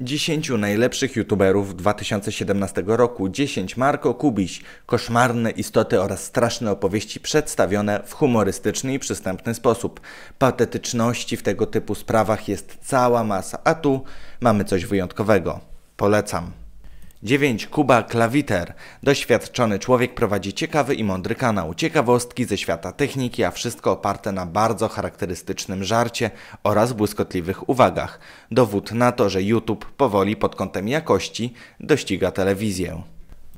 10 najlepszych youtuberów 2017 roku, 10 Marko Kubiś, koszmarne istoty oraz straszne opowieści przedstawione w humorystyczny i przystępny sposób. Patetyczności w tego typu sprawach jest cała masa, a tu mamy coś wyjątkowego. Polecam. 9. Kuba Klawiter. Doświadczony człowiek prowadzi ciekawy i mądry kanał. Ciekawostki ze świata techniki, a wszystko oparte na bardzo charakterystycznym żarcie oraz błyskotliwych uwagach. Dowód na to, że YouTube powoli pod kątem jakości dościga telewizję.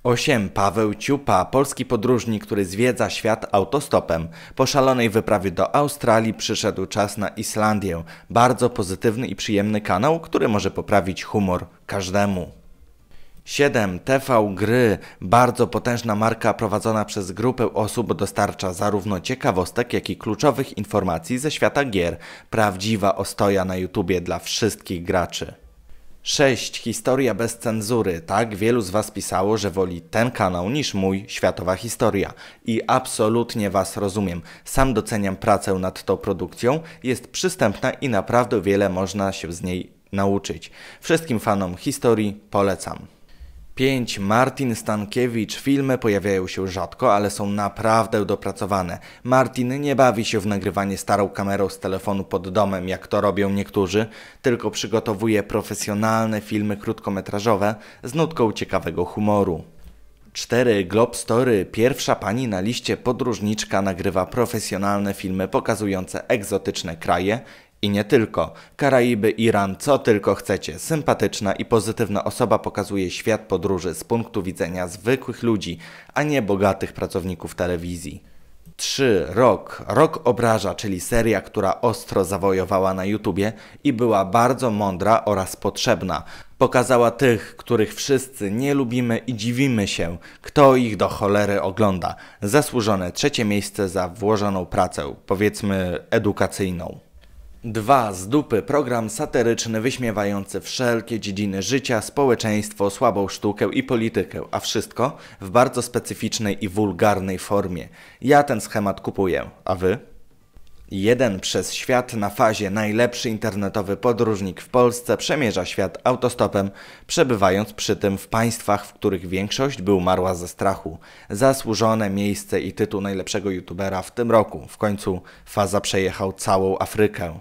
8. Paweł Ciupa, polski podróżnik, który zwiedza świat autostopem. Po szalonej wyprawie do Australii przyszedł czas na Islandię. Bardzo pozytywny i przyjemny kanał, który może poprawić humor każdemu. 7. TV Gry, bardzo potężna marka prowadzona przez grupę osób dostarcza zarówno ciekawostek, jak i kluczowych informacji ze świata gier. Prawdziwa ostoja na YouTubie dla wszystkich graczy. 6. Historia bez cenzury. Tak wielu z Was pisało, że woli ten kanał niż mój Światowa Historia. I absolutnie Was rozumiem. Sam doceniam pracę nad tą produkcją, jest przystępna i naprawdę wiele można się z niej nauczyć. Wszystkim fanom historii polecam. 5. Martin Stankiewicz. Filmy pojawiają się rzadko, ale są naprawdę dopracowane. Martin nie bawi się w nagrywanie starą kamerą z telefonu pod domem, jak to robią niektórzy, tylko przygotowuje profesjonalne filmy krótkometrażowe z nutką ciekawego humoru. 4. Glob Story. Pierwsza pani na liście podróżniczka nagrywa profesjonalne filmy pokazujące egzotyczne kraje i nie tylko. Karaiby, Iran, co tylko chcecie. Sympatyczna i pozytywna osoba pokazuje świat podróży z punktu widzenia zwykłych ludzi, a nie bogatych pracowników telewizji. 3. Rok. Rok obraża, czyli seria, która ostro zawojowała na YouTubie i była bardzo mądra oraz potrzebna. Pokazała tych, których wszyscy nie lubimy i dziwimy się, kto ich do cholery ogląda. Zasłużone trzecie miejsce za włożoną pracę, powiedzmy edukacyjną. Dwa z dupy program satyryczny wyśmiewający wszelkie dziedziny życia, społeczeństwo, słabą sztukę i politykę, a wszystko w bardzo specyficznej i wulgarnej formie. Ja ten schemat kupuję, a wy? Jeden przez świat na fazie najlepszy internetowy podróżnik w Polsce przemierza świat autostopem, przebywając przy tym w państwach, w których większość by umarła ze strachu. Zasłużone miejsce i tytuł najlepszego youtubera w tym roku. W końcu faza przejechał całą Afrykę.